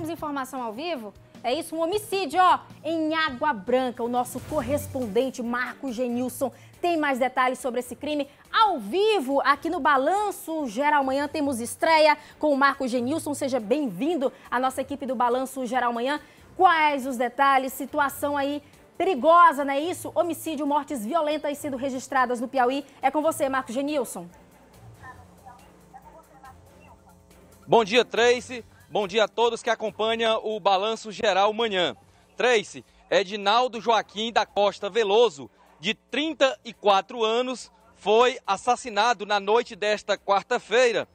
temos informação ao vivo? É isso, um homicídio, ó, em Água Branca. O nosso correspondente Marco Genilson tem mais detalhes sobre esse crime ao vivo aqui no Balanço Geral Manhã. Temos estreia com o Marco Genilson. Seja bem-vindo à nossa equipe do Balanço Geral Manhã. Quais os detalhes? Situação aí perigosa, não é isso? Homicídio, mortes violentas sendo registradas no Piauí. É com você, Marco Genilson. Bom dia, Tracy. Bom dia a todos que acompanham o Balanço Geral Manhã. Trace, Edinaldo Joaquim da Costa Veloso, de 34 anos, foi assassinado na noite desta quarta-feira,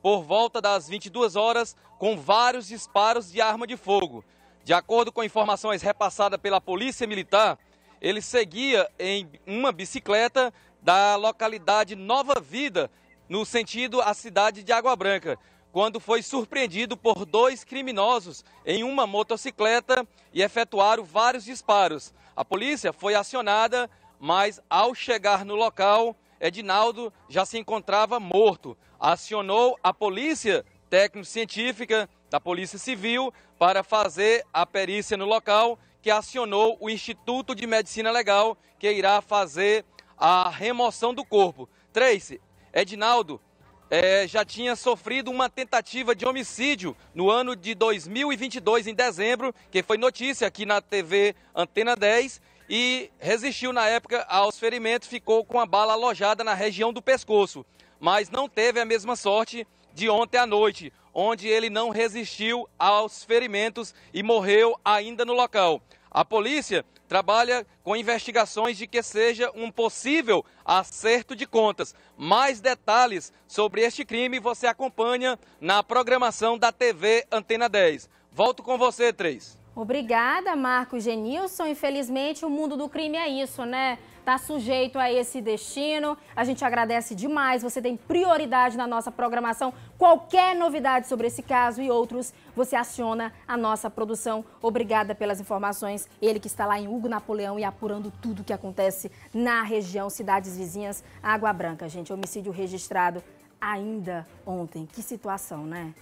por volta das 22 horas, com vários disparos de arma de fogo. De acordo com informações repassadas pela Polícia Militar, ele seguia em uma bicicleta da localidade Nova Vida, no sentido à cidade de Água Branca quando foi surpreendido por dois criminosos em uma motocicleta e efetuaram vários disparos. A polícia foi acionada, mas ao chegar no local, Edinaldo já se encontrava morto. Acionou a polícia técnico-científica da Polícia Civil para fazer a perícia no local, que acionou o Instituto de Medicina Legal, que irá fazer a remoção do corpo. Trace, Edinaldo é, já tinha sofrido uma tentativa de homicídio no ano de 2022, em dezembro, que foi notícia aqui na TV Antena 10, e resistiu na época aos ferimentos, ficou com a bala alojada na região do pescoço, mas não teve a mesma sorte de ontem à noite, onde ele não resistiu aos ferimentos e morreu ainda no local. A polícia trabalha com investigações de que seja um possível acerto de contas. Mais detalhes sobre este crime você acompanha na programação da TV Antena 10. Volto com você, Três. Obrigada, Marco Genilson. Infelizmente, o mundo do crime é isso, né? Está sujeito a esse destino. A gente agradece demais. Você tem prioridade na nossa programação. Qualquer novidade sobre esse caso e outros, você aciona a nossa produção. Obrigada pelas informações. Ele que está lá em Hugo Napoleão e apurando tudo o que acontece na região, cidades vizinhas, Água Branca, gente. Homicídio registrado ainda ontem. Que situação, né?